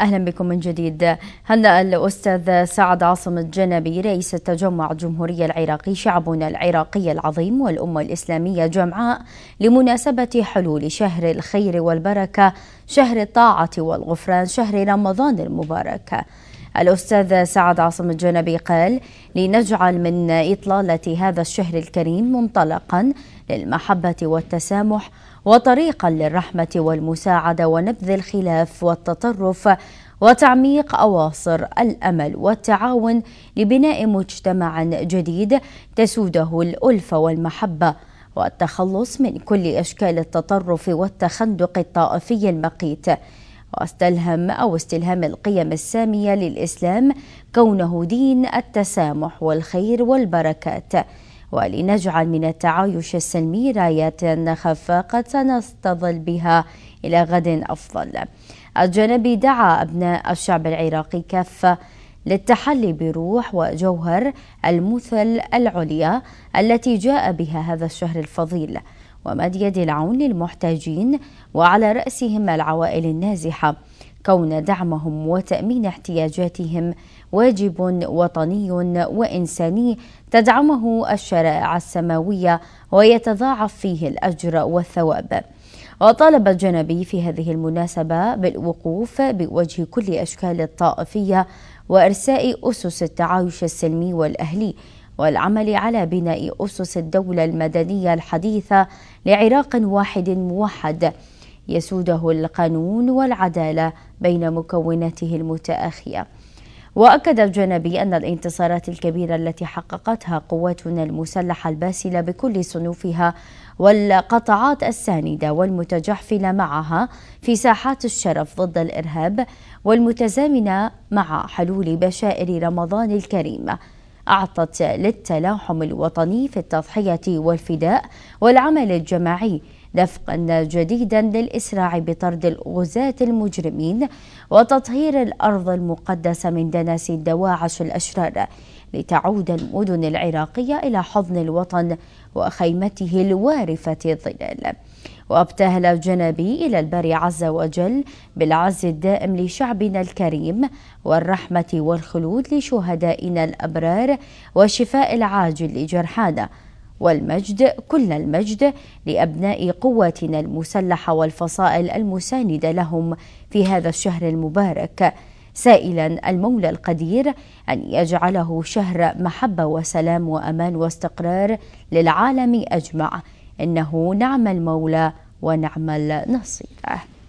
أهلا بكم من جديد هنأ الأستاذ سعد عاصم الجنبي رئيس التجمع الجمهوري العراقي شعبنا العراقي العظيم والأمة الإسلامية جمعاء لمناسبة حلول شهر الخير والبركة شهر الطاعة والغفران شهر رمضان المبارك الأستاذ سعد عاصم الجنبي قال لنجعل من إطلالة هذا الشهر الكريم منطلقا للمحبة والتسامح وطريقا للرحمة والمساعدة ونبذ الخلاف والتطرف وتعميق أواصر الأمل والتعاون لبناء مجتمع جديد تسوده الألفة والمحبة والتخلص من كل أشكال التطرف والتخندق الطائفي المقيت واستلهم أو استلهام القيم السامية للإسلام كونه دين التسامح والخير والبركات ولنجعل من التعايش السلمي رايات خفاقة نستظل بها إلى غد أفضل الجنبي دعا أبناء الشعب العراقي كافة للتحلي بروح وجوهر المثل العليا التي جاء بها هذا الشهر الفضيل ومد يد العون للمحتاجين وعلى رأسهم العوائل النازحة كون دعمهم وتأمين احتياجاتهم واجب وطني وإنساني تدعمه الشرائع السماوية ويتضاعف فيه الأجر والثواب وطالب الجنبي في هذه المناسبة بالوقوف بوجه كل أشكال الطائفية وإرساء أسس التعايش السلمي والأهلي والعمل على بناء أسس الدولة المدنية الحديثة لعراق واحد موحد يسوده القانون والعدالة بين مكوناته المتآخية وأكد الجنبي أن الانتصارات الكبيرة التي حققتها قواتنا المسلحة الباسلة بكل صنوفها والقطاعات الساندة والمتجحفلة معها في ساحات الشرف ضد الإرهاب والمتزامنة مع حلول بشائر رمضان الكريم أعطت للتلاحم الوطني في التضحية والفداء والعمل الجماعي دفقا جديدا للإسراع بطرد الغزاة المجرمين وتطهير الأرض المقدسة من دنس الدواعش الأشرار لتعود المدن العراقية إلى حضن الوطن وخيمته الوارفة الظلال وأبتهل جنبي إلى الباري عز وجل بالعز الدائم لشعبنا الكريم والرحمة والخلود لشهدائنا الأبرار والشفاء العاجل لجرحانا والمجد كل المجد لأبناء قواتنا المسلحة والفصائل المساندة لهم في هذا الشهر المبارك سائلا المولى القدير أن يجعله شهر محبة وسلام وأمان واستقرار للعالم أجمع إنه نعم المولى ونعم النصير